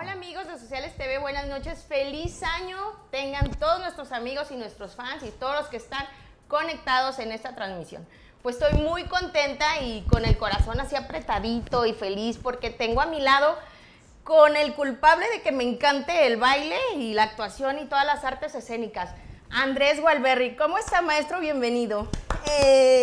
Hola amigos de Sociales TV, buenas noches, feliz año. Tengan todos nuestros amigos y nuestros fans y todos los que están conectados en esta transmisión. Pues estoy muy contenta y con el corazón así apretadito y feliz porque tengo a mi lado con el culpable de que me encante el baile y la actuación y todas las artes escénicas. Andrés Walberry, ¿cómo está maestro? Bienvenido.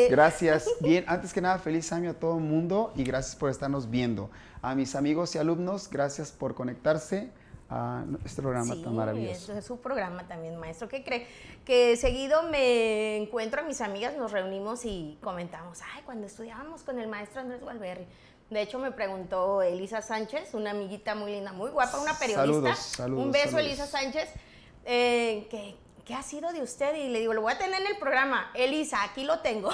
Gracias. Bien, antes que nada, feliz año a todo el mundo y gracias por estarnos viendo. A mis amigos y alumnos, gracias por conectarse a nuestro programa tan maravilloso. Es su programa también, maestro. ¿Qué cree? Que seguido me encuentro a mis amigas, nos reunimos y comentamos, ay, cuando estudiábamos con el maestro Andrés Valverde De hecho, me preguntó Elisa Sánchez, una amiguita muy linda, muy guapa, una periodista. saludos, Un beso, Elisa Sánchez. Eh, ¿Qué ha sido de usted? Y le digo, lo voy a tener en el programa. Elisa, aquí lo tengo.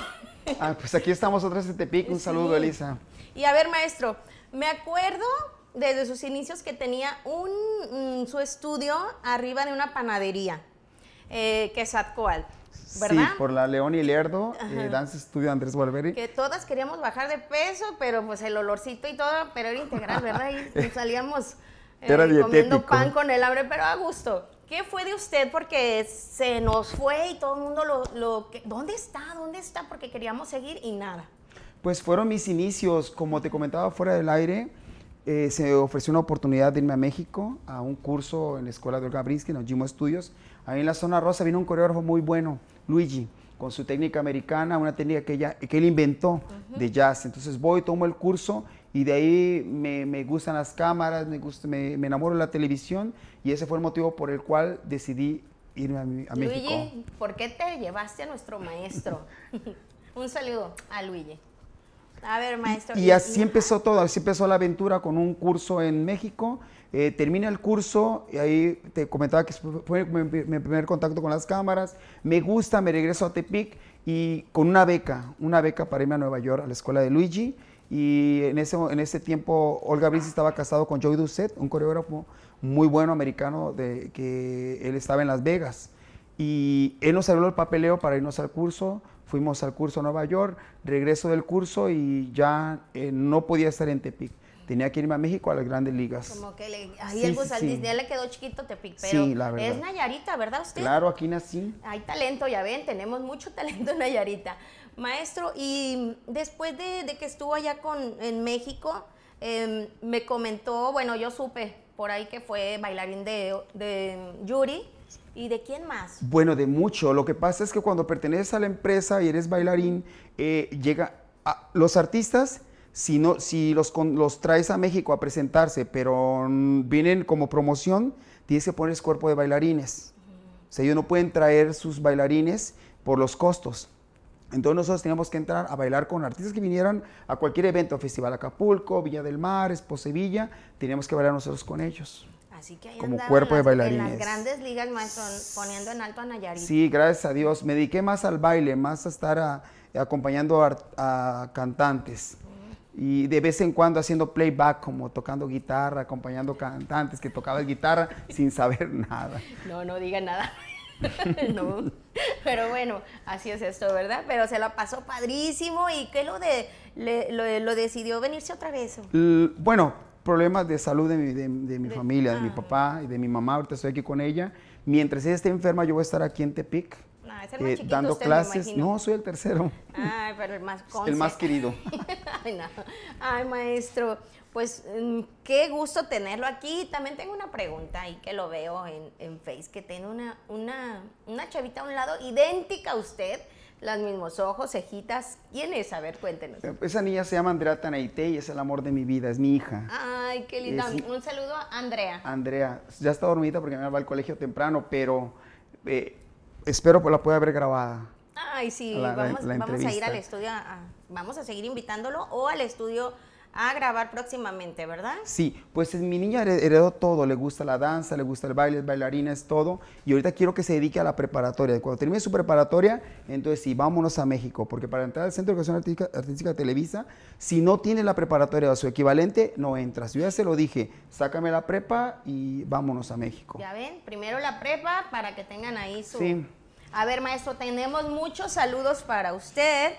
Ah, pues aquí estamos otra vez en Tepic. Un saludo, Elisa. Y a ver, maestro, me acuerdo desde sus inicios que tenía mm, su estudio arriba de una panadería, eh, que es ¿verdad? Sí, por la León y Lerdo, eh, Dance Studio Andrés Valverde. Que todas queríamos bajar de peso, pero pues el olorcito y todo, pero era integral, ¿verdad? Y salíamos eh, comiendo pan con el hambre, pero a gusto. ¿Qué fue de usted? Porque se nos fue y todo el mundo lo... lo ¿Dónde está? ¿Dónde está? Porque queríamos seguir y nada. Pues fueron mis inicios, como te comentaba fuera del aire, eh, se ofreció una oportunidad de irme a México a un curso en la escuela de Olga Brinsky, en los Gimo Studios. Ahí en la zona rosa vino un coreógrafo muy bueno, Luigi, con su técnica americana, una técnica que, que él inventó de jazz. Entonces voy, tomo el curso y de ahí me, gustan las cámaras, me, gusta, me, enamoro de la televisión y ese fue el motivo por el cual decidí irme a, México. Luigi, ¿por qué te llevaste a nuestro maestro? un saludo a Luigi. A ver, maestro. Y, así empezó todo, así empezó la aventura con un curso en México. Eh, termina el curso y ahí te comentaba que fue mi, primer contacto con las cámaras. Me gusta, me regreso a Tepic y con una beca, una beca para irme a Nueva York a la escuela de Luigi. Y en ese, en ese tiempo Olga Brice estaba casado con Joey Doucette, un coreógrafo muy bueno americano de, que él estaba en Las Vegas. Y él nos arregló el papeleo para irnos al curso fuimos al curso a Nueva York, regreso del curso y ya eh, no podía estar en Tepic. Tenía que irme a México a las grandes ligas. Como que ahí el bus al le quedó chiquito Tepic, pero es Nayarita, ¿verdad usted? Claro, aquí nací. Hay talento, ya ven, tenemos mucho talento en Nayarita. Maestro, y después de, que estuvo allá con, en México, em, me comentó, bueno, yo supe por ahí que fue bailarín de, de Yuri, ¿Y de quién más? Bueno, de mucho. Lo que pasa es que cuando perteneces a la empresa y eres bailarín, eh, llega a ah, los artistas si, no, si los, los, traes a México a presentarse, pero vienen como promoción, tienes que poner cuerpo de bailarines. O sea, ellos no pueden traer sus bailarines por los costos. Entonces nosotros teníamos que entrar a bailar con artistas que vinieran a cualquier evento, Festival Acapulco, Villa del Mar, Sevilla, teníamos que bailar nosotros con ellos. Así que ahí como cuerpo de bailarines. En las grandes ligas, maestro, poniendo en alto a Nayarit. Sí, gracias a Dios. Me dediqué más al baile, más a estar acompañando a, cantantes. Y de vez en cuando haciendo playback, como tocando guitarra, acompañando cantantes que tocaban guitarra sin saber nada. No, no diga nada. no. Pero bueno, así es esto, ¿verdad? Pero se la pasó padrísimo y ¿qué lo, de, lo, decidió venirse otra vez? bueno, problemas de salud de mi, de, mi familia, de mi ah. papá y de mi mamá. Ahorita estoy aquí con ella. Mientras ella esté enferma, yo voy a estar aquí en Tepic. Ah, eh, dando clases. No, soy el tercero. Ay, pero el más querido. Ay, maestro, pues mm, qué gusto tenerlo aquí. También tengo una pregunta ahí que lo veo en, en Face, que tiene una, una, una chavita a un lado idéntica a usted las mismos ojos, cejitas. ¿Quién es? A ver, cuéntenos. Eh, esa niña se llama Andrea Tanaite y es el amor de mi vida, es mi hija. Ay, qué linda. Un saludo a Andrea. Andrea, ya está dormida porque me va al colegio temprano, pero eh, espero que la pueda haber grabada. Ay, sí, vamos, a ir al estudio, vamos a seguir invitándolo o al estudio a grabar próximamente, ¿verdad? Sí, pues mi niña heredó todo, le gusta la danza, le gusta el baile, es todo, y ahorita quiero que se dedique a la preparatoria. Cuando termine su preparatoria, entonces sí, vámonos a México, porque para entrar al Centro de Educación Artística, Televisa, si no tiene la preparatoria o su equivalente, no entras. Yo ya se lo dije, sácame la prepa y vámonos a México. Ya ven, primero la prepa para que tengan ahí su... Sí. A ver, maestro, tenemos muchos saludos para usted.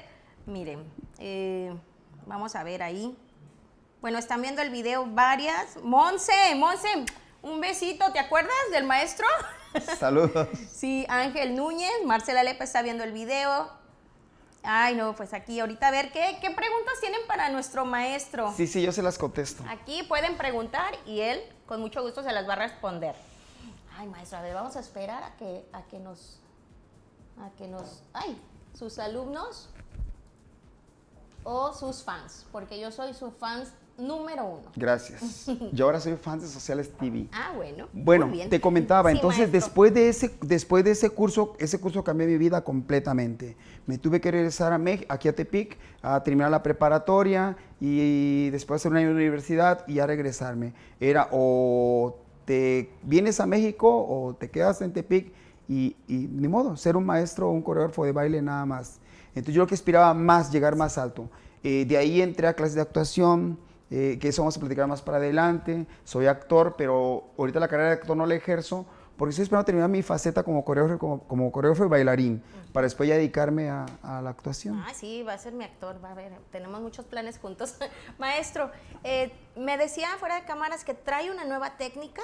Miren, eh, vamos a ver ahí. Bueno, están viendo el video varias. Monse, Monse, un besito, ¿te acuerdas del maestro? Saludos. sí, Ángel Núñez, Marcela Lepa está viendo el video. Ay, no, pues aquí ahorita a ver qué, preguntas tienen para nuestro maestro. Sí, sí, yo se las contesto. Aquí pueden preguntar y él con mucho gusto se las va a responder. Ay, maestro, a ver, vamos a esperar a que, a que nos, a que nos, ay, sus alumnos o sus fans, porque yo soy su fans número uno. Gracias. Yo ahora soy fan de Sociales TV. Ah, bueno. Bueno, te comentaba, entonces después de ese después de ese curso, ese curso cambió mi vida completamente. Me tuve que regresar a aquí a Tepic, a terminar la preparatoria y después hacer una universidad y a regresarme. Era o te vienes a México o te quedas en Tepic y, ni modo, ser un maestro o un coreógrafo de baile nada más. Entonces yo lo que aspiraba más, llegar más alto. Eh, de ahí entré a clases de actuación, eh, que eso vamos a platicar más para adelante. Soy actor, pero ahorita la carrera de actor no la ejerzo porque estoy esperando terminar mi faceta como coreógrafo, como, coreógrafo y bailarín, para después ya dedicarme a, la actuación. Ah, sí, va a ser mi actor, va a ver, tenemos muchos planes juntos. Maestro, eh, me decía fuera de cámaras que trae una nueva técnica.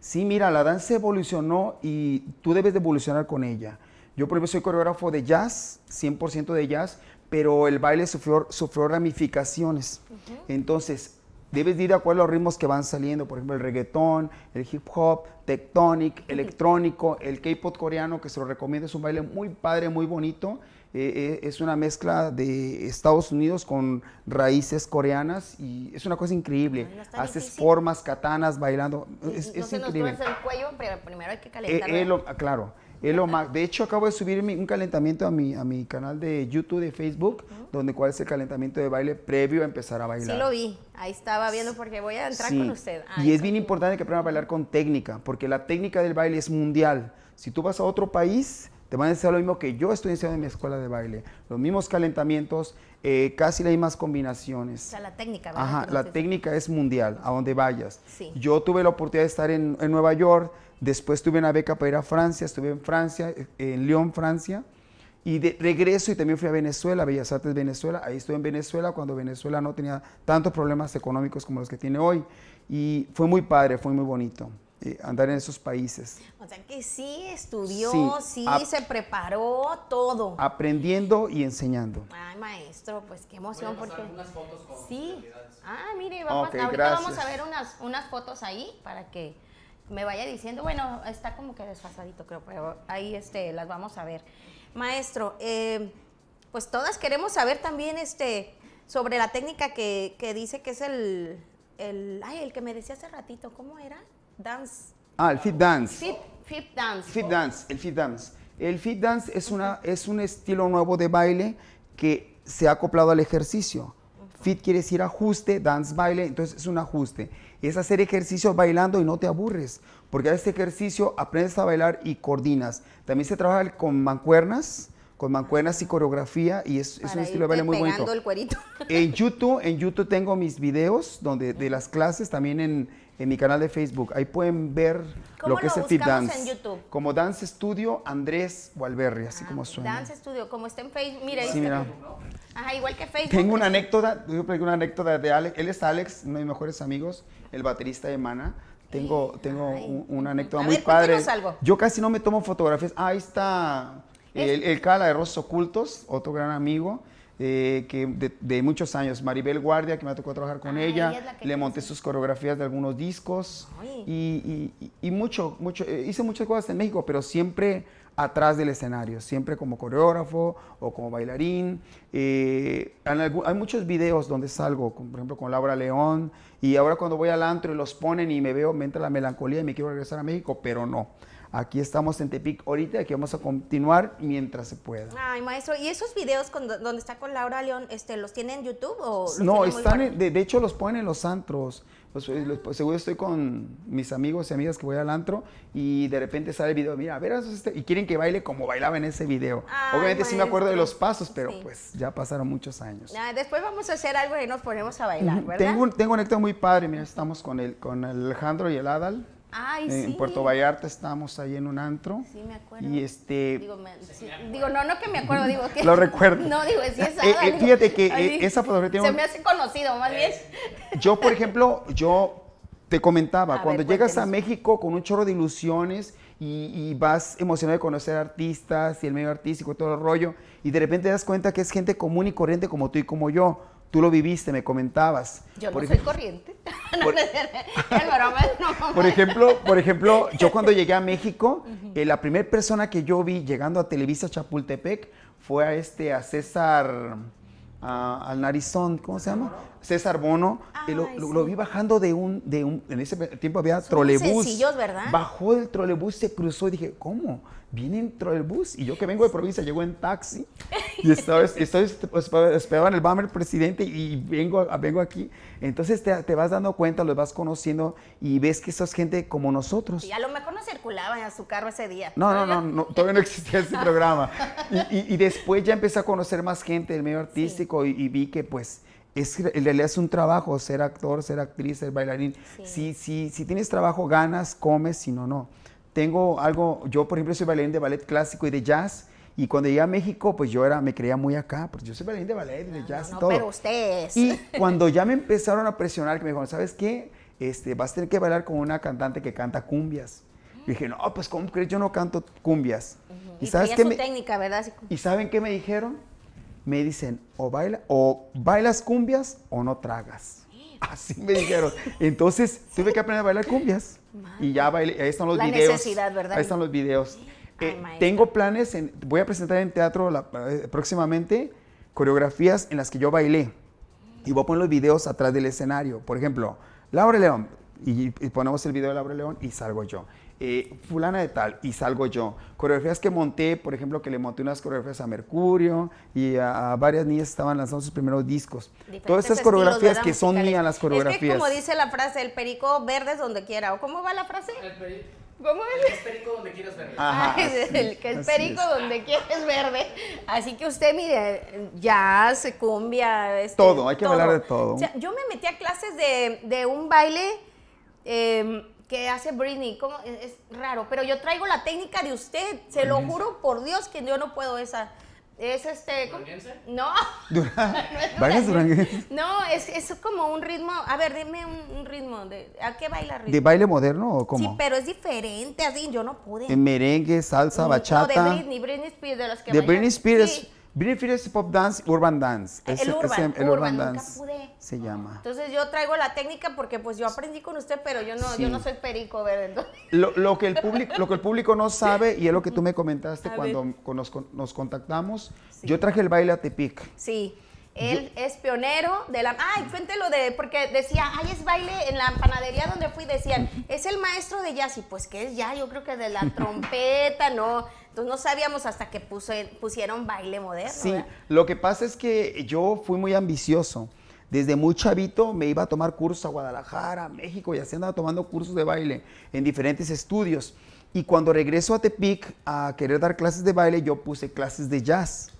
Sí, mira, la danza evolucionó y tú debes de evolucionar con ella. Yo, por ejemplo, soy coreógrafo de jazz, 100% de jazz, pero el baile sufrió, sufrió ramificaciones. Entonces, debes ir a acuerdo los ritmos que van saliendo, por ejemplo, el reggaetón, el hip hop, tectonic, electrónico, el K-pop coreano, que se lo recomiendo, es un baile muy padre, muy bonito. Eh, eh, es una mezcla de Estados Unidos con raíces coreanas y es una cosa increíble. Haces formas, katanas, bailando. es, no es increíble. el cuello, primero hay que eh, calentar ah, claro. De hecho, acabo de subir un calentamiento a mi, canal de YouTube, de Facebook, donde cuál es el calentamiento de baile previo a empezar a bailar. Sí, lo vi. Ahí estaba viendo porque voy a entrar con usted. y es bien importante que aprendan a bailar con técnica, porque la técnica del baile es mundial. Si tú vas a otro país, te van a decir lo mismo que yo estoy enseñando en mi escuela de baile. Los mismos calentamientos, casi eh, casi las mismas combinaciones. O sea, la técnica, Ajá, la técnica es mundial, a donde vayas. Yo tuve la oportunidad de estar en Nueva York Después tuve una beca para ir a Francia, estuve en Francia, eh, en Lyon, Francia. Y de regreso y también fui a Venezuela, Bellas Artes Venezuela. Ahí estuve en Venezuela cuando Venezuela no tenía tantos problemas económicos como los que tiene hoy. Y fue muy padre, fue muy bonito eh, andar en esos países. O sea que sí estudió, sí, se preparó todo. Aprendiendo y enseñando. Ay, maestro, pues qué emoción. porque... Sí. Ah, mire, vamos, ahorita vamos a ver unas fotos ahí para que me vaya diciendo, bueno, está como que desfasadito, creo, pero ahí este, las vamos a ver. Maestro, eh, pues todas queremos saber también este, sobre la técnica que, dice que es el, el, ay, el que me decía hace ratito, ¿cómo era? Dance. Ah, el fit dance. Fit, dance. Fit dance, el fit dance. El fit dance es, una, es un estilo nuevo de baile que se ha acoplado al ejercicio. Fit quiere decir ajuste, dance, baile, entonces es un ajuste es hacer ejercicios bailando y no te aburres, porque a este ejercicio aprendes a bailar y coordinas. También se trabaja con mancuernas, con mancuernas y coreografía y es, un estilo de baile muy bonito. El cuerito. En YouTube, en YouTube tengo mis videos donde de las clases, también en, en mi canal de Facebook. Ahí pueden ver lo que es el Fit dance. Como Dance Studio Andrés Gualberri, así ah, como suena. Dance Studio, como está en Facebook. Mira, sí, mira. Ajá, igual que Facebook. Tengo una anécdota, una anécdota de Alex. Él es Alex, uno de mis mejores amigos, el baterista de Mana. Tengo, tengo una anécdota A muy ver, padre. Algo. Yo casi no me tomo fotografías. ahí está el, el Cala de Rostros Ocultos, otro gran amigo. Eh, que de, muchos años, Maribel Guardia, que me tocó trabajar con ah, ella, le monté sus coreografías de algunos discos y, y, mucho, mucho, eh, hice muchas cosas en México, pero siempre atrás del escenario, siempre como coreógrafo o como bailarín. Eh, hay muchos videos donde salgo, por ejemplo con Laura León, y ahora cuando voy al antro y los ponen y me veo, me entra la melancolía y me quiero regresar a México, pero no. Aquí estamos en Tepic ahorita, aquí vamos a continuar mientras se pueda. Ay, maestro, ¿y esos videos con, donde está con Laura León, este, los tienen en YouTube o No, están de, hecho los ponen en los antros. Eh, pues, seguro estoy con mis amigos y amigas que voy al antro y de repente sale el video, mira, a ver, este", y quieren que baile como bailaba en ese video. Obviamente sí me acuerdo de los pasos, pero pues ya pasaron muchos años. después vamos a hacer algo y nos ponemos a bailar, ¿verdad? Tengo, tengo un acto muy padre, mira, estamos con el, con Alejandro y el Adal. Ay, eh, en Puerto Vallarta estamos ahí en un antro. Sí, me acuerdo. Y este... Digo, no, no que me acuerdo, digo que... Lo recuerdo. No, digo, es esa. Eh, eh, fíjate que esa fotografía... se me hace conocido, más bien. Yo, por ejemplo, yo te comentaba, cuando llegas a México con un chorro de ilusiones y, y, vas emocionado de conocer artistas y el medio artístico y todo el rollo, y de repente te das cuenta que es gente común y corriente como tú y como yo. Tú lo viviste, me comentabas. Yo por no soy corriente. Por, ejemplo, por ejemplo, yo cuando llegué a México, eh, la primera persona que yo vi llegando a Televisa Chapultepec fue a este a César al narizón, ¿cómo se llama? César Bono, eh, lo, vi bajando de un, de un, en ese tiempo había trolebús. Sencillos, ¿verdad? Bajó del trolebús, se cruzó y dije, ¿cómo? viene dentro del bus y yo que vengo de provincia llego en taxi y estoy, estaba pues, esperaba en el BAMER presidente y vengo, vengo aquí. Entonces te, te, vas dando cuenta, los vas conociendo y ves que sos gente como nosotros. Y a lo mejor no circulaban en su carro ese día. No, no, no, todavía no existía ese programa. Y, y, después ya empecé a conocer más gente del medio artístico y, vi que pues es, en realidad es un trabajo ser actor, ser actriz, ser bailarín. Sí, sí, si tienes trabajo ganas, comes, si no, no tengo algo, yo por ejemplo soy bailarín de ballet clásico y de jazz. Y cuando llegué a México, pues yo era, me creía muy acá, porque yo soy bailarín de ballet, ah, y de jazz y todo. Pero ustedes. Y cuando ya me empezaron a presionar, que me dijeron, ¿sabes qué? Este, vas a tener que bailar con una cantante que canta cumbias. Y dije, no, pues ¿cómo crees? Yo no canto cumbias. Y, sabes qué técnica, ¿verdad? ¿Y saben qué me dijeron? Me dicen, o, baila, o bailas cumbias o no tragas. Así me dijeron. Entonces tuve que aprender a bailar cumbias. Y ya bailé, ahí están los la videos. Necesidad, ¿verdad? Ahí están los videos. Eh, tengo planes, en, voy a presentar en teatro eh, próximamente coreografías en las que yo bailé. Y voy a poner los videos atrás del escenario. Por ejemplo, Laura León. Y, y ponemos el video de Laura León y salgo yo. Eh, fulana de tal, y salgo yo. Coreografías que monté, por ejemplo, que le monté unas coreografías a Mercurio y a, varias niñas estaban lanzando sus primeros discos. Todas estas coreografías que son mías, las coreografías. Es como dice la frase, el perico verde es donde quiera, ¿o cómo va la frase? El perico. ¿Cómo es? El perico donde quieras verde. perico donde quieres verde. Así que usted, mire, jazz, cumbia. Este, todo, hay que hablar de todo. yo me metí a clases de, de un baile eh, que hace Britney. como Es, raro, pero yo traigo la técnica de usted. Se lo juro por Dios que yo no puedo esa. Es este. No. duranguense? No, es, como un ritmo. A ver, dime un, ritmo. De, ¿A qué baila ritmo? ¿De baile moderno o cómo? Sí, pero es diferente, así. Yo no pude. merengue, salsa, bachata? de Britney, Spears, de los que De Britney Spears. British Pop Dance Urban Dance. Ah, el, urban, el, urban, Dance. Nunca pude. Se llama. Entonces yo traigo la técnica porque pues yo aprendí con usted, pero yo no, yo no soy perico, ¿verdad? Lo, lo, que el público, lo que el público no sabe, y es lo que tú me comentaste cuando nos, nos, contactamos, yo traje el baile a Tepic. Sí. Él es pionero de la... Ay, cuéntelo de... Porque decía, ay, es baile en la panadería donde fui, decían, es el maestro de jazz. Y pues, ¿qué es ya Yo creo que de la trompeta, ¿no? Entonces no sabíamos hasta que pusieron baile moderno. Sí, lo que pasa es que yo fui muy ambicioso. Desde muy chavito me iba a tomar cursos a Guadalajara, a México, y así andaba tomando cursos de baile en diferentes estudios. Y cuando regreso a Tepic a querer dar clases de baile, yo puse clases de jazz.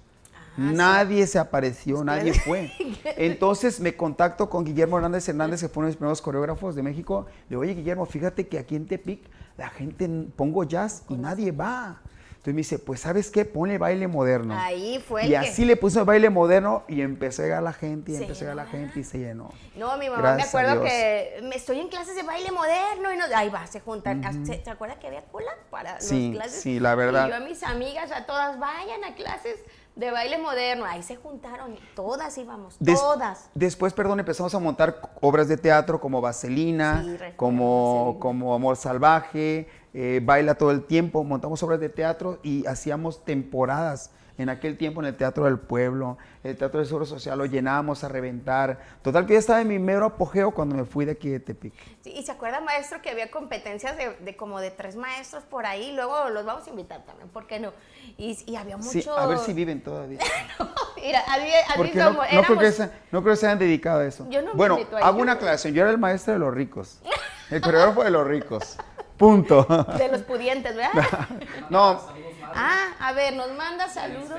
Ah, nadie se apareció, nadie fue. Entonces me contacto con Guillermo Hernández Hernández, que fue uno de los primeros coreógrafos de México. Le digo, oye Guillermo, fíjate que aquí en Tepic la gente pongo jazz y nadie va. Entonces me dice, pues ¿sabes qué? Ponle baile moderno. Ahí fue. y así le puso el baile moderno y empezó a llegar la gente y empecé a llegar la gente y se llenó. No, mi mamá me acuerdo que me estoy en clases de baile moderno y no, ahí va, se juntan. ¿Se, ¿Te que había cola para sí, clases? Sí, la verdad. Y yo a mis amigas, a todas, vayan a clases de baile moderno. Ahí se juntaron, todas íbamos, todas. Después, perdón, empezamos a montar obras de teatro como Vaselina, como, Vaselina. como Amor Salvaje, eh, baila todo el tiempo, montamos obras de teatro y hacíamos temporadas. En aquel tiempo en el Teatro del Pueblo, el Teatro del Seguro Social, lo llenábamos a reventar. Total que ya estaba en mi mero apogeo cuando me fui de aquí de Tepic. y se acuerda, maestro, que había competencias de, como de tres maestros por ahí. Luego los vamos a invitar también, ¿por qué no? Y, había muchos... Sí, a ver si viven todavía. no, mira, no, creo que se, no, creo hayan dedicado a eso. Yo no bueno, hago una aclaración. Yo era el maestro de los ricos. El coreógrafo de los ricos. Punto. De los pudientes, ¿verdad? No. Ah, a ver, nos manda saludos.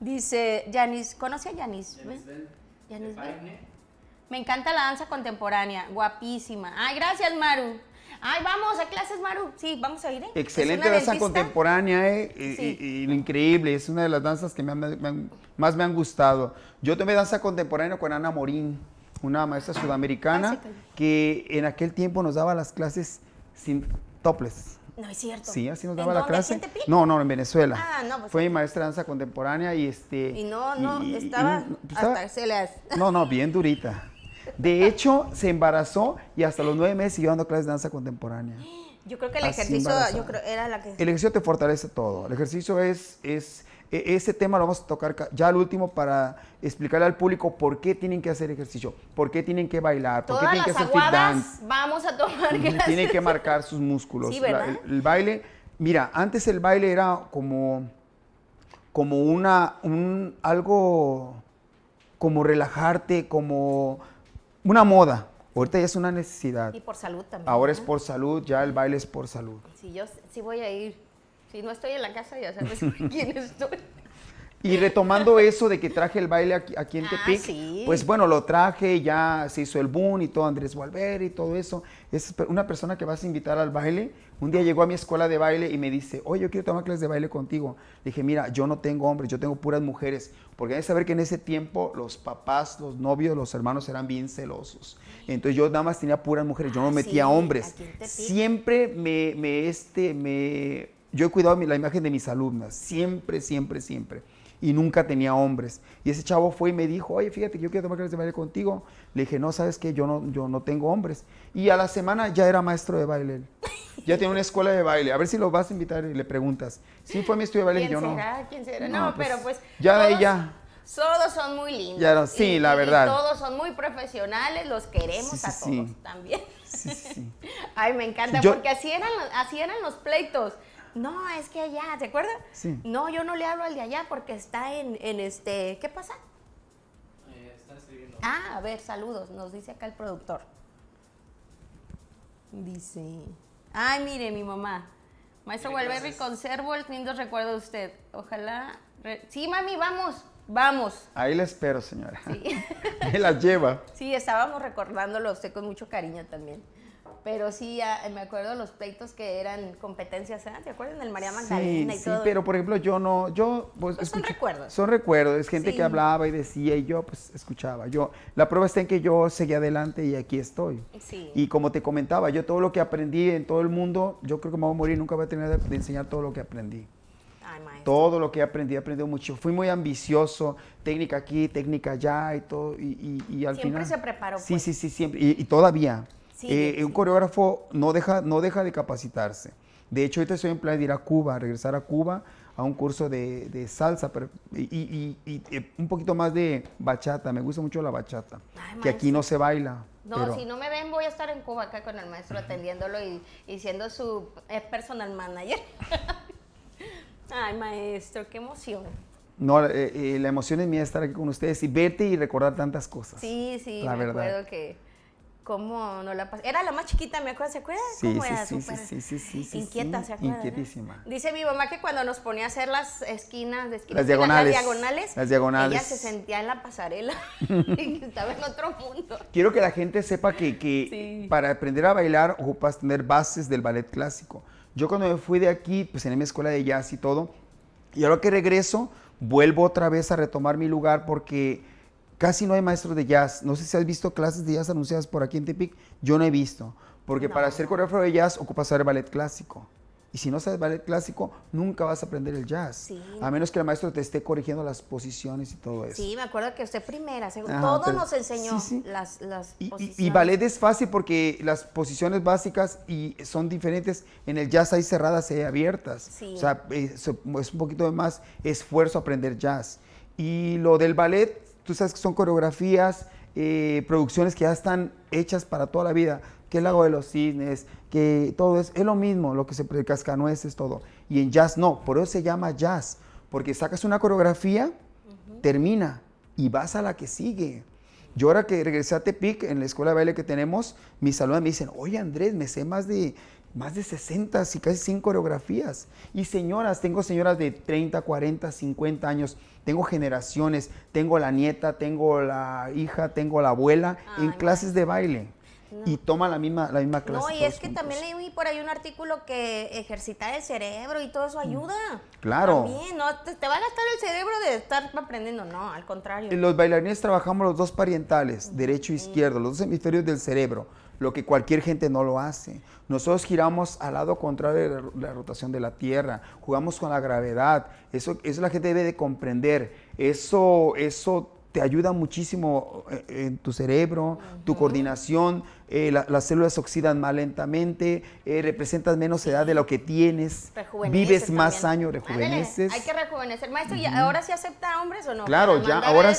Dice Yanis, ¿conoce a Yanis? Yanis Me encanta la danza contemporánea, guapísima. Ay, gracias, Maru. Ay, vamos a clases, Maru. Sí, vamos a ir. ¿eh? Excelente danza contemporánea, ¿eh? Y, increíble. Es una de las danzas que más me han gustado. Yo tomé danza contemporánea con Ana Morín una maestra sudamericana ah, que en aquel tiempo nos daba las clases sin toples. No es cierto. Sí, así nos daba la clase. no, no, en Venezuela. Ah, no, pues Fue mi maestra de danza contemporánea y este. Y no, no, estaba, pues No, no, bien durita. De hecho, se embarazó y hasta los nueve meses siguió dando clases de danza contemporánea. Yo creo que el ejercicio, era la que. El ejercicio te fortalece todo. El ejercicio es, es e, ese tema lo vamos a tocar ya al último para explicarle al público por qué tienen que hacer ejercicio, por qué tienen que bailar, por qué tienen que hacer fit dance. Vamos a tomar ejercicio. Tienen que marcar sus músculos. Sí, ¿verdad? el, baile, mira, antes el baile era como, como una, un, algo, como relajarte, como una moda. Ahorita ya es una necesidad. Y por salud también. Ahora es por salud, ya el baile es por salud. Sí, yo sí voy a ir si no estoy en la casa, ya sabes quién estoy. Y retomando eso de que traje el baile aquí, en ah, Tepic, pues bueno, lo traje, ya se hizo el boom y todo, Andrés Valverde y todo eso. Es una persona que vas a invitar al baile. Un día llegó a mi escuela de baile y me dice, oye, yo quiero tomar clases de baile contigo. dije, mira, yo no tengo hombres, yo tengo puras mujeres. Porque hay que saber que en ese tiempo los papás, los novios, los hermanos eran bien celosos. Entonces yo nada más tenía puras mujeres, yo no ah, metía hombres. Siempre me, me, este, me yo he cuidado la imagen de mis alumnas, siempre, siempre, siempre. Y nunca tenía hombres. Y ese chavo fue y me dijo, oye, fíjate yo quiero tomar clases de baile contigo. Le dije, no, ¿sabes qué? Yo no, yo no tengo hombres. Y a la semana ya era maestro de baile. Ya tiene una escuela de baile. A ver si lo vas a invitar y le preguntas. Sí, fue mi estudio de baile. y yo no. ¿Quién será? No, no pues, pero pues... Ya de ella todos son muy lindos. sí, la verdad. todos son muy profesionales, los queremos a todos sí. también. Ay, me encanta, porque así eran, así eran los pleitos no, es que allá, ¿te acuerdas? Sí. No, yo no le hablo al de allá porque está en, en este, ¿qué pasa? Eh, está escribiendo. Ah, a ver, saludos, nos dice acá el productor. Dice, ay, mire, mi mamá. Maestro Walberry, conservo el lindo recuerdo de usted. Ojalá. Sí, mami, vamos, vamos. Ahí la espero, señora. Sí. Me las lleva. Sí, estábamos recordándolo a usted con mucho cariño también. Pero sí, me acuerdo los pleitos que eran competencias, ¿eh? ¿te acuerdas? el María Magdalena sí, todo. sí, pero por ejemplo, yo no, yo... Pues, pues son recuerdos. Son recuerdos, es gente que hablaba y decía y yo pues escuchaba. Yo, la prueba está en que yo seguí adelante y aquí estoy. Y como te comentaba, yo todo lo que aprendí en todo el mundo, yo creo que me voy a morir, nunca voy a tener de enseñar todo lo que aprendí. Ay, todo lo que aprendí, aprendí mucho. Fui muy ambicioso, técnica aquí, técnica allá y todo. Y, y, y al siempre se preparó. Sí, pues. sí, sí, siempre. y, y todavía. Eh, eh, un coreógrafo no deja, no deja de capacitarse. De hecho, ahorita estoy en plan de ir a Cuba, regresar a Cuba a un curso de, salsa y, eh, un poquito más de bachata. Me gusta mucho la bachata, que aquí no se baila. No, si no me ven, voy a estar en Cuba acá con el maestro atendiéndolo y, siendo su personal manager. Ay, maestro, qué emoción. No, la emoción es mía estar aquí con ustedes y verte y recordar tantas cosas. Sí, sí, la verdad. que cómo no la Era la más chiquita, ¿me acuerdas? ¿Se acuerdan? Sí, sí, Sí, Inquieta, ¿se acuerdan? Inquietísima. Dice mi mamá que cuando nos ponía a hacer las esquinas, las, diagonales, las diagonales, ella se sentía en la pasarela y estaba en otro mundo. Quiero que la gente sepa que, que para aprender a bailar ocupas tener bases del ballet clásico. Yo cuando me fui de aquí, pues en mi escuela de jazz y todo, y ahora que regreso, vuelvo otra vez a retomar mi lugar porque Casi no hay maestros de jazz. No sé si has visto clases de jazz anunciadas por aquí en Tepic. Yo no he visto. Porque para ser coreógrafo de jazz ocupas saber ballet clásico. Y si no sabes ballet clásico, nunca vas a aprender el jazz. A menos que el maestro te esté corrigiendo las posiciones y todo eso. Sí, me acuerdo que usted primera, según, todo nos enseñó las, las y, posiciones. Y, ballet es fácil porque las posiciones básicas y son diferentes. En el jazz hay cerradas y hay abiertas. O sea, es, eh, es un poquito de más esfuerzo aprender jazz. Y lo del ballet tú sabes que son coreografías, eh, producciones que ya están hechas para toda la vida, que el lago de los cisnes, que todo es, es lo mismo, lo que se predica es todo. Y en jazz no, por eso se llama jazz, porque sacas una coreografía, termina y vas a la que sigue. Yo ahora que regresé a Tepic, en la escuela de baile que tenemos, mis alumnos me dicen, oye Andrés, me sé más de más de 60 y casi 100 coreografías. Y señoras, tengo señoras de 30, 40, 50 años, tengo generaciones, tengo la nieta, tengo la hija, tengo la abuela en clases de baile. Y toma la misma, la misma clase. No, y es que también leí por ahí un artículo que ejercitar el cerebro y todo eso mm. ayuda. Claro. También, no te, va a gastar el cerebro de estar aprendiendo, no, al contrario. Eh, los bailarines trabajamos los dos parientales, mm. derecho e izquierdo, los dos hemisferios del cerebro lo que cualquier gente no lo hace. Nosotros giramos al lado contrario de la rotación de la Tierra, jugamos con la gravedad, eso, eso la gente debe de comprender, eso, eso te ayuda muchísimo eh, en tu cerebro, tu coordinación, eh, las células oxidan más lentamente, eh, representas menos edad de lo que tienes, vives más años, rejuveneces. hay que rejuvenecer. Maestro, ¿y ahora sí acepta hombres o no? Claro, ya, ahora...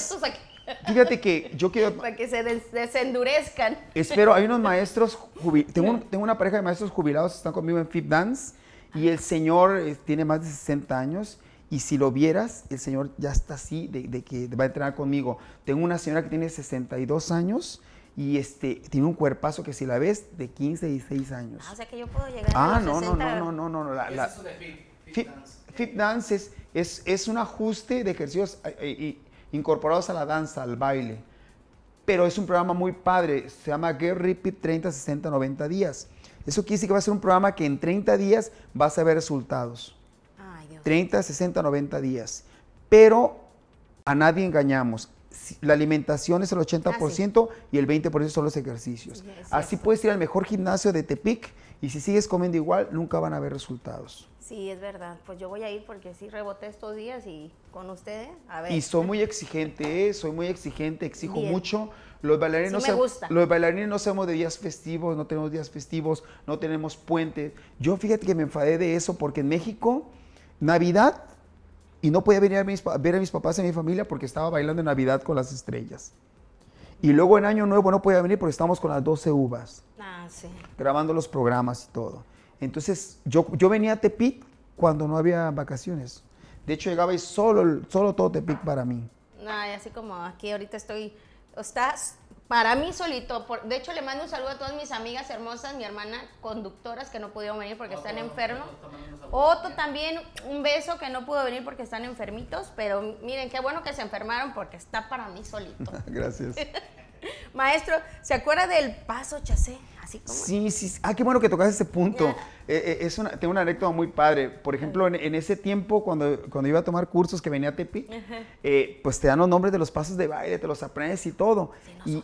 Fíjate que yo quiero... Para que se desendurezcan. Espero, hay unos maestros, tengo, tengo, una pareja de maestros jubilados que están conmigo en Fit Dance y el señor eh, tiene más de 60 años y si lo vieras, el señor ya está así de, que va a entrenar conmigo. Tengo una señora que tiene 62 años y este, tiene un cuerpazo que si la ves, de 15, 16 años. Ah, o sea que yo puedo llegar a ah, los Ah, no, no, no, no, no. ¿Qué es eso de fit, dance? Fit dance es, es, un ajuste de ejercicios y incorporados a la danza, al baile. Pero es un programa muy padre, se llama Get Repeat 30, 60, 90 días. Eso quiere decir que va a ser un programa que en 30 días vas a ver resultados. 30, 60, 90 días. Pero a nadie engañamos. La alimentación es el 80% ah, y el 20% son los ejercicios. Así puedes ir al mejor gimnasio de Tepic y si sigues comiendo igual, nunca van a ver resultados. Sí, es verdad. Pues yo voy a ir porque sí reboté estos días y con ustedes, a ver. Y soy muy exigente, ¿eh? soy muy exigente, exijo mucho. Los bailarines, no los bailarines no somos de días festivos, no tenemos días festivos, no tenemos puentes. Yo fíjate que me enfadé de eso porque en México, Navidad, y no podía venir a ver a mis papás y a mi familia porque estaba bailando Navidad con las estrellas. Y luego en Año Nuevo no podía venir porque estábamos con las 12 uvas. Ah, sí. Grabando los programas y todo. Entonces, yo, yo venía a Tepic cuando no había vacaciones. De hecho, llegaba y solo, solo todo Tepic para mí. No, así como aquí ahorita estoy, estás para mí solito. Por, de hecho, le mando un saludo a todas mis amigas hermosas, mi hermana conductoras que no pudieron venir porque están enfermos. Otto también un beso que no pudo venir porque están enfermitos, pero miren qué bueno que se enfermaron porque está para mí solito. Gracias. Maestro, ¿se acuerda del paso chasé? Sí, sí, sí. Ah, qué bueno que tocas ese punto. Eh, eh, es una, tengo una anécdota muy padre. Por ejemplo, en, ese tiempo, cuando, cuando iba a tomar cursos que venía a Tepic, eh, pues te dan los nombres de los pasos de baile, te los aprendes y todo. y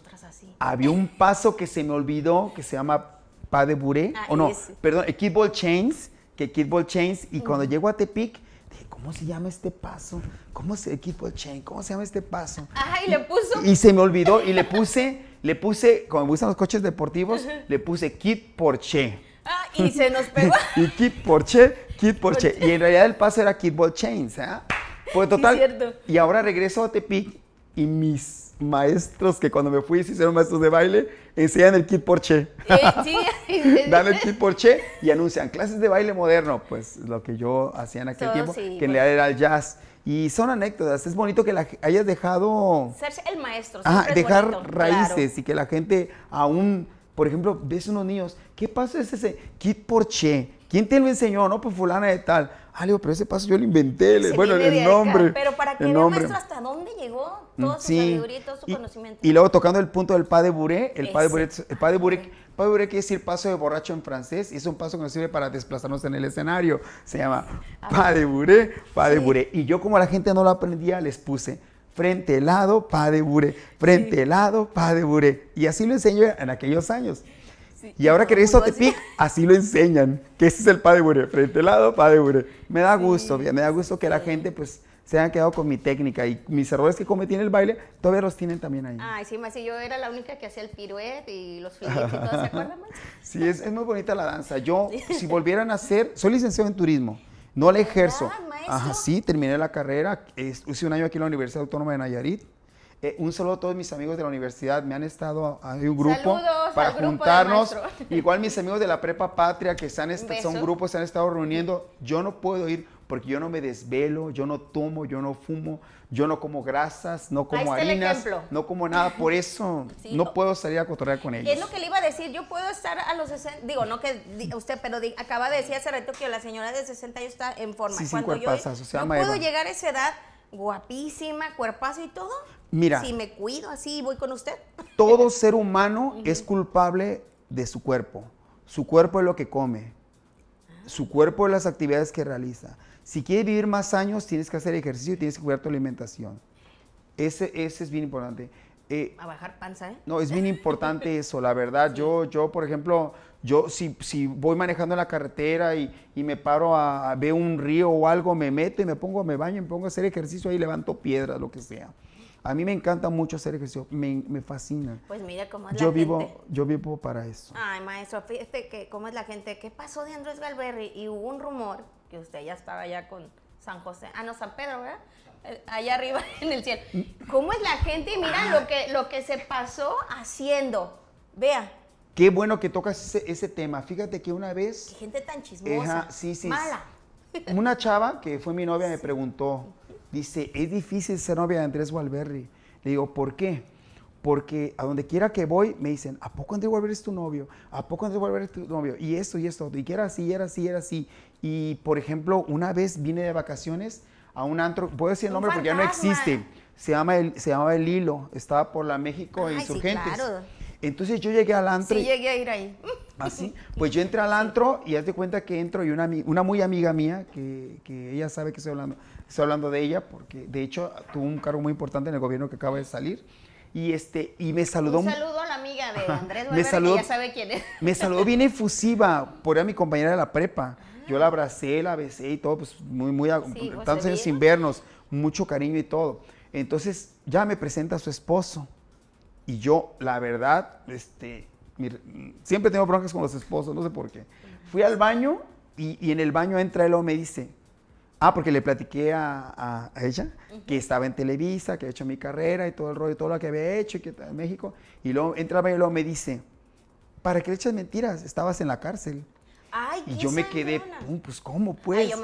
Había un paso que se me olvidó que se llama pas de bourré, ah, o no, perdón, Kidball Chains, que Kidball Chains, y cuando llego a Tepic, dije, ¿cómo se llama este paso? ¿Cómo se, Kidball Chain, cómo se llama este paso? Ajá, y, y le puso. Y se me olvidó, y le puse le puse, como me gustan los coches deportivos, le puse kit Porsche. Ah, y se nos pegó. y kit Porsche, kit Porsche. Y en realidad el paso era kit ball chains, ¿eh? Pues total. y ahora regreso a Tepic y mis maestros que cuando me fui se hicieron maestros de baile, enseñan el kit Porsche. Eh, sí, sí. Dan el kit Porsche y anuncian clases de baile moderno, pues lo que yo hacía en aquel tiempo, que en pues. realidad era el jazz. Y son anécdotas, es bonito que la, hayas dejado... Ser el maestro. Ah, dejar raíces y que la gente aún, por ejemplo, ves unos niños, ¿qué paso es ese? kit porche? ¿Quién te lo enseñó? No, pues fulana de tal. Ah, digo, pero ese paso yo lo inventé. bueno, el nombre. Pero para que el nombre. hasta dónde llegó mm, toda su sí. sabiduría y todo su conocimiento. Y luego tocando el punto del Padre bure el Padre bure el padre Buré Padeburé quiere decir paso de borracho en francés y es un paso que nos sirve para desplazarnos en el escenario. Se llama ah. pas de pas de Y yo como la gente no lo aprendía, les puse frente lado, pas de frente lado, pas de Y así lo enseñé en aquellos años. y ahora que eres a así lo enseñan, que ese es el pas de frente lado, pas de Me da gusto, me da gusto que la gente pues se han quedado con mi técnica y mis errores que cometí en el baile, todavía los tienen también ahí. Ay, sí, más yo era la única que hacía el piruet y los todo, ¿se acuerdan Sí, es, muy bonita la danza. Yo, si volvieran a hacer, soy licenciado en turismo, no la ejerzo. Ajá, sí, terminé la carrera, hice un año aquí en la Universidad Autónoma de Nayarit, eh, un saludo a todos mis amigos de la universidad. Me han estado, hay un grupo para juntarnos. Igual mis amigos de la Prepa Patria, que están son grupos, se han estado reuniendo. Yo no puedo ir porque yo no me desvelo, yo no tomo, yo no fumo, yo no como grasas, no como harinas, no como nada, por eso no puedo salir a cotorrear con ellos. Es lo que le iba a decir, yo puedo estar a los 60, digo, no que usted, pero acaba de decir hace rato que la señora de 60 años está en forma. Sí, sí, yo, yo puedo llegar a esa edad guapísima, cuerpazo y todo. Mira. Si me cuido así y voy con usted. Todo ser humano es culpable de su cuerpo. Su cuerpo es lo que come. Su cuerpo es las actividades que realiza. Si quieres vivir más años, tienes que hacer ejercicio y tienes que cuidar tu alimentación. Ese, ese es bien importante. Eh, a bajar panza, ¿eh? No, es bien importante eso, la verdad. Yo, yo, por ejemplo, yo si, si voy manejando en la carretera y, y me paro a, ver un río o algo, me meto y me pongo, me baño, me pongo a hacer ejercicio ahí, levanto piedras, lo que sea. A mí me encanta mucho hacer ejercicio, me, me fascina. Pues mira cómo es yo vivo, Yo vivo para eso. Ay, maestro, fíjate que cómo es la gente. ¿Qué pasó de Andrés Galberri? Y hubo un rumor que usted ya estaba allá con San José, ah, no, San Pedro, ¿verdad? Eh, allá arriba en el cielo. ¿Cómo es la gente? Y mira lo que, lo que se pasó haciendo. Vea. Qué bueno que tocas ese, tema. Fíjate que una vez... Qué gente tan chismosa. Mala. Una chava que fue mi novia me preguntó, dice, es difícil ser novia de Andrés Valverde. Le digo, ¿por qué? Porque a donde quiera que voy me dicen, ¿a poco Andrés Valverde es tu novio? ¿A poco Andrés Valverde es tu novio? Y esto, y esto, y que era así, era así, era así. Y por ejemplo, una vez vine de vacaciones a un antro, puedo decir el nombre porque ya no existe, se llama el, se llama el Hilo, estaba por la México e Insurgentes. Entonces yo llegué al antro. Sí, llegué a ir ahí. Así. Ah, pues yo entré al antro y haz de cuenta que entro y una, una muy amiga mía, que, que ella sabe que estoy hablando, estoy hablando de ella, porque de hecho tuvo un cargo muy importante en el gobierno que acaba de salir. Y, este, y me saludó. Un saludo a la amiga de Andrés me que ya sabe quién es. Me saludó bien efusiva, por era mi compañera de la prepa yo la abracé, la besé y todo, pues muy, muy, sí, tantos pues, años sin vernos, mucho cariño y todo. Entonces ya me presenta a su esposo y yo, la verdad, este, siempre tengo broncas con los esposos, no sé por qué. Fui al baño y, en el baño entra él y me dice, ah, porque le platiqué a, ella que estaba en Televisa, que había hecho mi carrera y todo el rollo, todo lo que había hecho que en México. Y luego entra él y me dice, ¿para qué le echas mentiras? Estabas en la cárcel y yo me quedé, pues ¿cómo pues? Eh,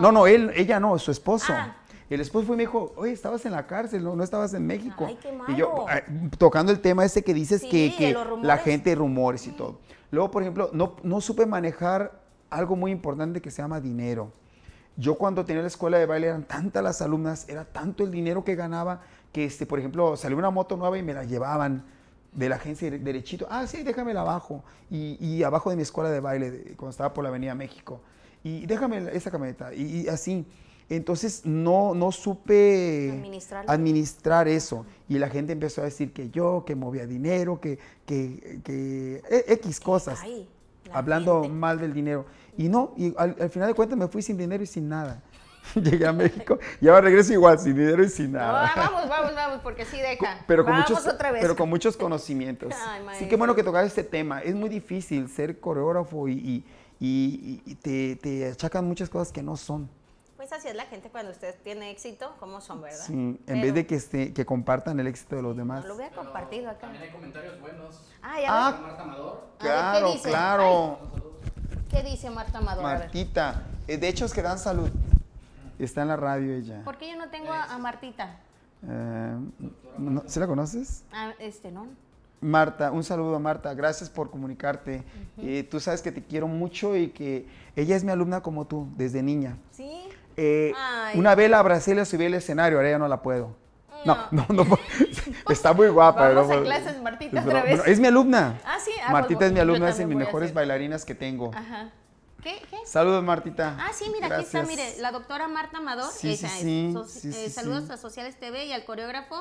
¿no? No, él, ella no, su esposo. Ah. El esposo fue y me dijo, oye, estabas en la cárcel, no, no estabas en México. Y yo, ah, tocando el tema ese que dices que, la gente, rumores y todo. Luego, por ejemplo, no, no supe manejar algo muy importante que se llama dinero. Yo cuando tenía la escuela de baile eran tantas las alumnas, era tanto el dinero que ganaba que, este, por ejemplo, salió una moto nueva y me la llevaban de la agencia derechito. Ah, sí, déjamela abajo. Y, abajo de mi escuela de baile, cuando estaba por la Avenida México. Y déjame esa camioneta. Y, así. Entonces no, no supe administrar eso. Y la gente empezó a decir que yo, que movía dinero, que, que, que e, X cosas. hablando mal del dinero. Y no, y al, al final de cuentas me fui sin dinero y sin nada. Llegué a México y ahora regreso igual, sin dinero y sin nada. Ah, vamos, vamos, vamos, porque sí deja. Pero con muchos, Pero con muchos conocimientos. así sí, qué bueno que tocaba este tema. Es muy difícil ser coreógrafo y, te, achacan muchas cosas que no son. Pues así es la gente cuando usted tiene éxito, ¿cómo son, verdad? Sí, en vez de este, que, compartan el éxito de los demás. No lo a compartir acá. También hay comentarios buenos. Ah, ya. Ah, Marta Amador. Ah, claro, claro. ¿Qué dice Marta Amador? Martita. Eh, de hecho, es que dan salud. Está en la radio ella. ¿Por qué yo no tengo a, Martita? Eh, ¿Se la conoces? Ah, este, no. Marta, un saludo a Marta, gracias por comunicarte. Eh, tú sabes que te quiero mucho y que ella es mi alumna como tú, desde niña. Sí. Eh, una vez la abracé y subí al escenario, ahora ya no la puedo. No, no, no. Pues, está muy guapa. Vamos ¿no? a pues, Martita, pues, es mi alumna. Ah, sí. Ah, Martita es mi alumna, es de mis mejores bailarinas que tengo. Ajá. Saludos, Martita. Ah, sí, mira, aquí está, mire, la doctora Marta Amador. Sí, eh, saludos a Sociales TV y al coreógrafo.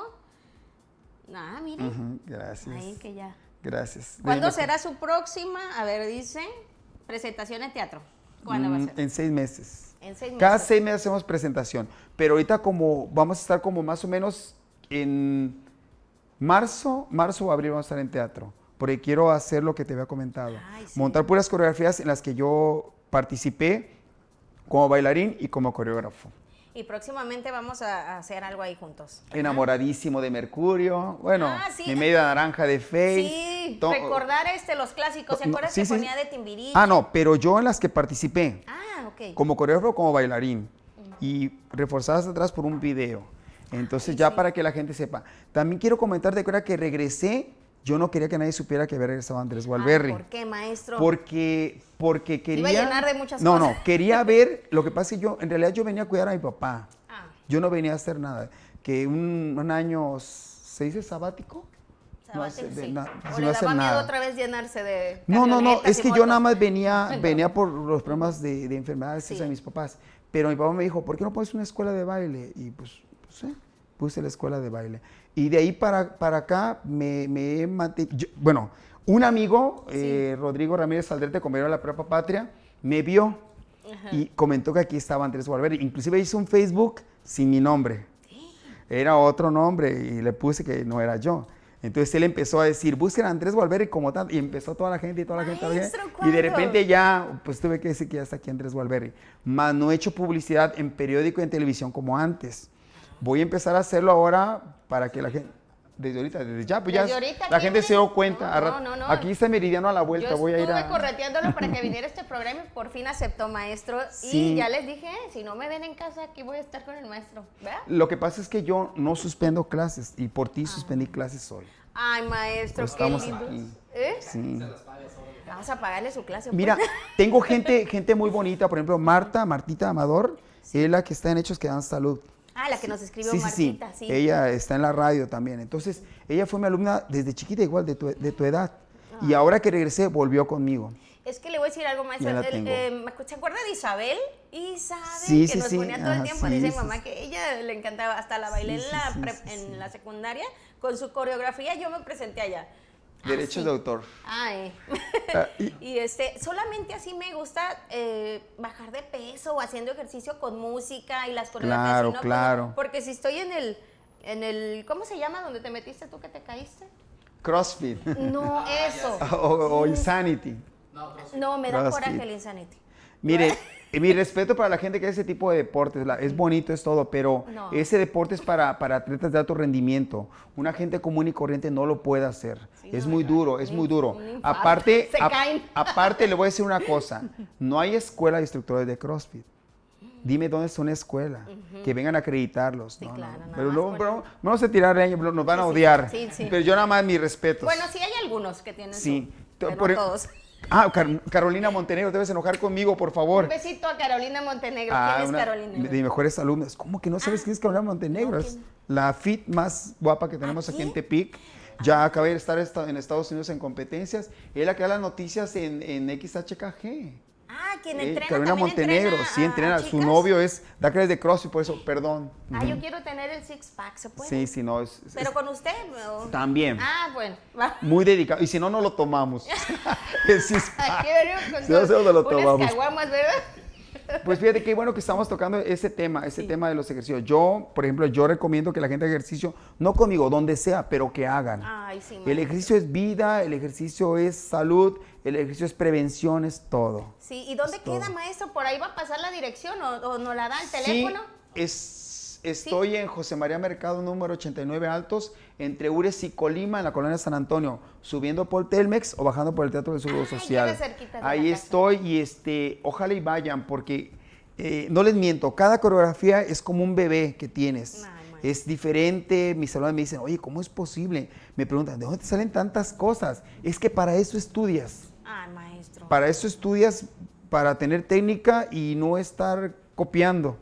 Ah, mire. Gracias. Ahí que ya. Gracias. ¿Cuándo pues será su próxima? A ver, dice, presentación en teatro. ¿Cuándo va a mm, ser? En seis meses. En seis meses. Cada seis meses hacemos presentación. Pero ahorita como vamos a estar como más o menos en marzo, marzo o abril vamos a estar en teatro porque quiero hacer lo que te había comentado. Montar puras coreografías en las que yo participé como bailarín y como coreógrafo. Y próximamente vamos a hacer algo ahí juntos. Enamoradísimo de Mercurio. Bueno, de ah, media naranja de Face. Sí, recordar este, los clásicos. ¿Se acuerdas que ponía de Timbiriche? Ah, no, pero yo en las que participé. Ah, ok. Como coreógrafo, como bailarín. Y reforzadas atrás por un video. Entonces, ya para que la gente sepa. También quiero comentar de que regresé yo no quería que nadie supiera que había regresado Andrés Walberry. ¿Por qué, maestro? Porque, porque quería... a llenar de muchas no, cosas. No, no, quería ver, lo que pasa es que yo, en realidad yo venía a cuidar a mi papá. Ah. Yo no venía a hacer nada. Que un, año, ¿se dice sabático? No sí. o pues, no le daba otra vez llenarse de no no no es que yo nada más venía venía por los problemas de, enfermedades de mis papás pero mi papá me dijo por qué no pones una escuela de baile y pues, pues eh, puse la escuela de baile y de ahí para, para acá me, me he mantenido. Bueno, un amigo, eh, Rodrigo Ramírez de compañero de la propia patria, me vio y comentó que aquí estaba Andrés Valverde. Inclusive hizo un Facebook sin mi nombre. Era otro nombre y le puse que no era yo. Entonces él empezó a decir, busquen a Andrés Valverde como tal, y empezó toda la gente y toda la Maestro, gente. y de repente ya, pues tuve que decir que ya está aquí Andrés Valverde. Más no he hecho publicidad en periódico y en televisión como antes. Voy a empezar a hacerlo ahora para que la gente... Desde ahorita, desde ya, pues ya la gente se dio cuenta. No, no, no, aquí está Meridiano a la vuelta, voy a ir a... Estuve correteándolo para que viniera este programa y por fin aceptó maestro. Y ya les dije, eh, si no me ven en casa, aquí voy a estar con el maestro, Lo que pasa es que yo no suspendo clases y por ti ah. suspendí clases hoy. Ay, maestro, qué lindo. ¿Eh? Sí. vamos a pagarle su clase. Pues. Mira, tengo gente, gente muy bonita, por ejemplo, Marta, Martita Amador, es la que está en Hechos que dan salud. Ah, la que nos escribió sí, sí, sí. Ella está en la radio también. Entonces, ella fue mi alumna desde chiquita, igual de tu, de tu edad. Y ah. ahora que regresé, volvió conmigo. Es que le voy a decir algo, maestra. Eh, ¿Se acuerda de Isabel? Isabel, sí, que nos ponía todo el tiempo. dice mi mamá que ella le encantaba, hasta la bailé en, la, en la secundaria con su coreografía. Yo me presenté allá. Ah, derechos de autor. Ah, y, este, solamente así me gusta eh, bajar de peso o haciendo ejercicio con música y las Claro, claro. porque si estoy en el, en el, ¿cómo se llama? Donde te metiste tú que te caíste. CrossFit. No, eso. o, mm. Insanity. No, no me da coraje el Insanity. Mire. mi respeto para la gente que hace ese tipo de deportes, es bonito, es todo, pero ese deporte es para, atletas de alto rendimiento. Una gente común y corriente no lo puede hacer. es muy duro, es muy duro. Aparte, aparte le voy a decir una cosa, no hay escuela de instructores de CrossFit. Dime dónde es una escuela, que vengan a acreditarlos. Sí, no, claro, Pero luego, vamos a tirar nos van a odiar. pero yo nada más mi respeto. Bueno, sí hay algunos que tienen Sí, e todos. Ah, Carolina Montenegro, debes enojar conmigo, por favor. Un besito a Carolina Montenegro. Ah, ¿Quién es Carolina? De mejores alumnas. ¿Cómo que no sabes ah, quién es Carolina Montenegro? la fit más guapa que tenemos ¿Ah, aquí, en Tepic. Ya acaba de estar en Estados Unidos en competencias. Es la que da las noticias en XHKG. Ah, quien entrena. Carolina Montenegro, sí, ah, entrena. Su novio es da de cross y por eso, perdón. Ah, yo quiero tener el six pack, ¿se puede? Sí, si no. Es, ¿Pero con usted? ¿no? También. Ah, bueno. Muy dedicado. Y si no, no lo tomamos. el six pack. Pues si no, no lo tomamos. Unas caguamas, ¿verdad? pues fíjate qué bueno que estamos tocando ese tema, ese tema de los ejercicios. Yo, por ejemplo, yo recomiendo que la gente haga ejercicio, no conmigo, donde sea, pero que hagan. Ay, sí, el ejercicio es vida, el ejercicio es salud, el ejercicio es prevención, es todo. Sí, ¿y dónde queda, maestro? ¿Por ahí va a pasar la dirección o, nos la da el teléfono? Sí, estoy en José María Mercado, número 89 Altos, entre Ures y Colima, en la colonia San Antonio, subiendo por Telmex o bajando por el Teatro del Seguro ah, Social. Ahí estoy y este, ojalá y vayan, porque eh, no les miento, cada coreografía es como un bebé que tienes. es diferente. Mis alumnos me dicen, oye, ¿cómo es posible? Me preguntan, ¿de dónde te salen tantas cosas? Es que para eso estudias. Ah, maestro. Para eso estudias, para tener técnica y no estar copiando.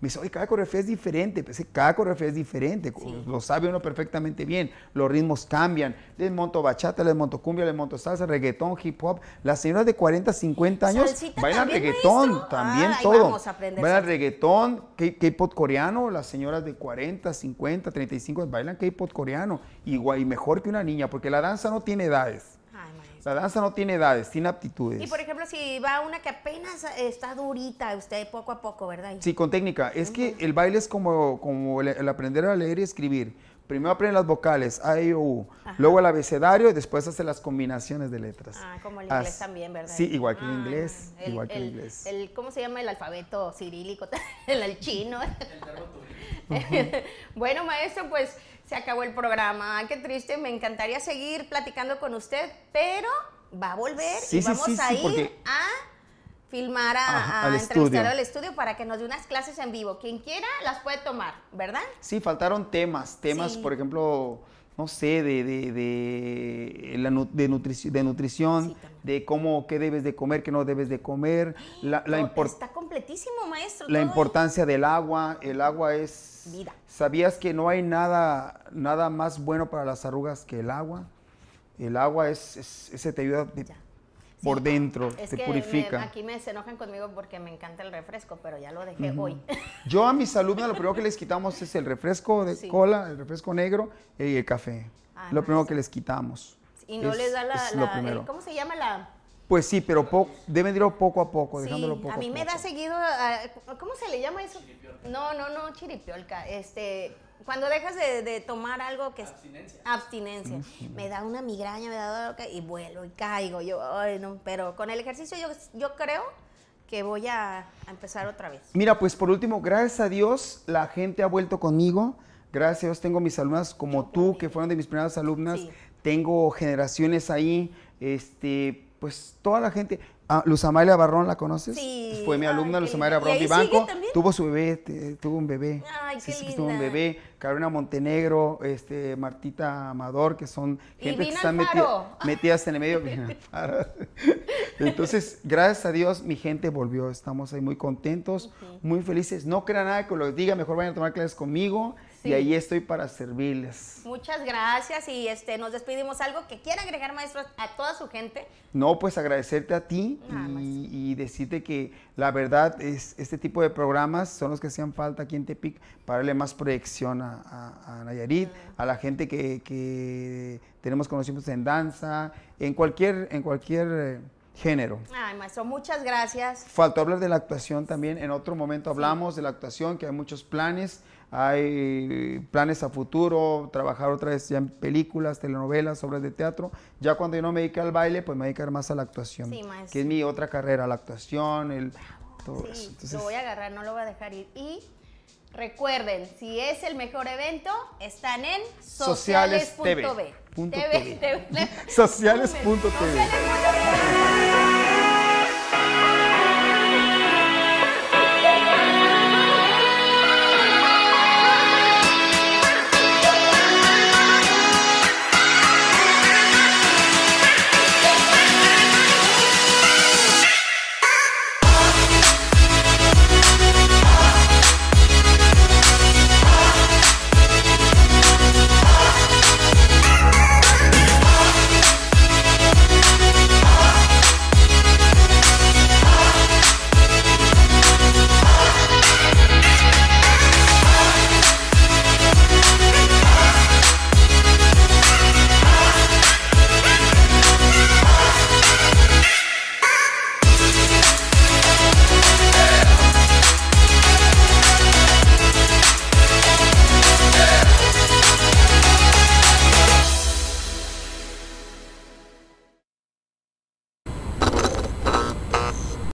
Me dice, oye, cada coreografía es diferente. Pues, cada coreografía es diferente. Lo sabe uno perfectamente bien. Los ritmos cambian. Les monto bachata, les monto cumbia, les monto salsa, reggaetón, hip hop. Las señoras de 40, 50 años bailan reggaetón, también todo. Vamos a bailan reggaetón, K-pop coreano. Las señoras de 40, 50, 35 bailan K-pop coreano. Igual y mejor que una niña, porque la danza no tiene edades. La danza no tiene edades, tiene aptitudes. Y por ejemplo, si va una que apenas está durita, usted poco a poco, ¿verdad? Sí, con técnica. Es que el baile es como, como el aprender a leer y escribir Primero aprende las vocales, A, I, O, U. Luego el abecedario y después hace las combinaciones de letras. Ah, como el inglés también, ¿verdad? Sí, igual que el ah, inglés. igual que el, inglés. ¿Cómo se llama el alfabeto cirílico? el, chino. bueno, maestro, pues se acabó el programa. Qué triste, me encantaría seguir platicando con usted, pero va a volver sí, y vamos a ir a filmar a, al estudio para que nos dé unas clases en vivo. Quien quiera las puede tomar, ¿verdad? Sí, faltaron temas, temas, por ejemplo, no sé, de, de, de, de, nutrición, de cómo, qué debes de comer, qué no debes de comer. La, está completísimo, maestro. La ¿eh? importancia del agua. El agua es... Vida. ¿Sabías que no hay nada, nada más bueno para las arrugas que el agua? El agua es, ese te ayuda por dentro, se te purifica. aquí me se enojan conmigo porque me encanta el refresco, pero ya lo dejé hoy. Yo a mis alumnos lo primero que les quitamos es el refresco de cola, el refresco negro y el café. Ah, lo primero que les quitamos. Y no les da la, ¿cómo se llama la? Pues sí, pero deben irlo poco a poco, dejándolo poco a mí a me da seguido, ah, ¿cómo se le llama eso? Chiripiolca. No, no, no, chiripiolca, este, cuando dejas de, tomar algo que es abstinencia, abstinencia. me da una migraña, me da y vuelo y caigo. Yo, pero con el ejercicio yo, yo creo que voy a, empezar otra vez. Mira, pues por último, gracias a Dios la gente ha vuelto conmigo. Gracias a Dios tengo mis alumnas como tú, que fueron de mis primeras alumnas. Tengo generaciones ahí, este, pues toda la gente. Ah, Luz Amalia Barrón, ¿la conoces? Sí. Fue mi alumna, Luz Amalia Barrón Banco Tuvo su bebé, tuvo un bebé. Ay, qué tuvo un bebé. Carolina Montenegro, este, Martita Amador, que son gente que están metidas en el medio. Entonces, gracias a Dios, mi gente volvió. Estamos ahí muy contentos, muy felices. No crean nada que lo diga, mejor vayan a tomar clases conmigo. Y ahí estoy para servirles. Muchas gracias y este, nos despedimos. ¿Algo que quiera agregar, maestro, a toda su gente? No, pues agradecerte a ti y, decirte que la verdad es este tipo de programas son los que hacían falta aquí en Tepic para darle más proyección a, a, Nayarit, ah. a la gente que, tenemos conocimientos en danza, en cualquier, en cualquier eh, género. Ay, maestro, muchas gracias. Faltó hablar de la actuación también. En otro momento hablamos de la actuación, que hay muchos planes hay planes a futuro, trabajar otra vez ya en películas, telenovelas, obras de teatro. Ya cuando yo no me dedique al baile, pues me dedicar más a la actuación, sí, que es mi otra carrera, la actuación, el sí, eso. lo voy a agarrar, no lo voy a dejar ir. Y recuerden, si es el mejor evento, están en sociales.tv. Sociales.tv. Sociales.tv.